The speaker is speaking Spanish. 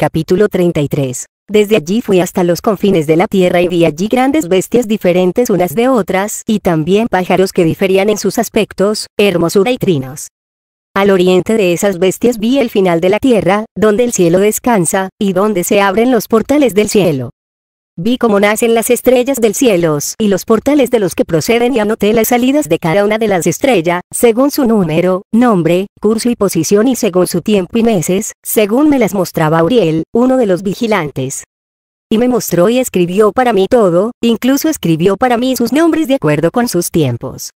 Capítulo 33. Desde allí fui hasta los confines de la tierra y vi allí grandes bestias diferentes unas de otras y también pájaros que diferían en sus aspectos, hermosura y trinos. Al oriente de esas bestias vi el final de la tierra, donde el cielo descansa, y donde se abren los portales del cielo. Vi cómo nacen las estrellas del cielo y los portales de los que proceden y anoté las salidas de cada una de las estrellas, según su número, nombre, curso y posición y según su tiempo y meses, según me las mostraba Uriel, uno de los vigilantes. Y me mostró y escribió para mí todo, incluso escribió para mí sus nombres de acuerdo con sus tiempos.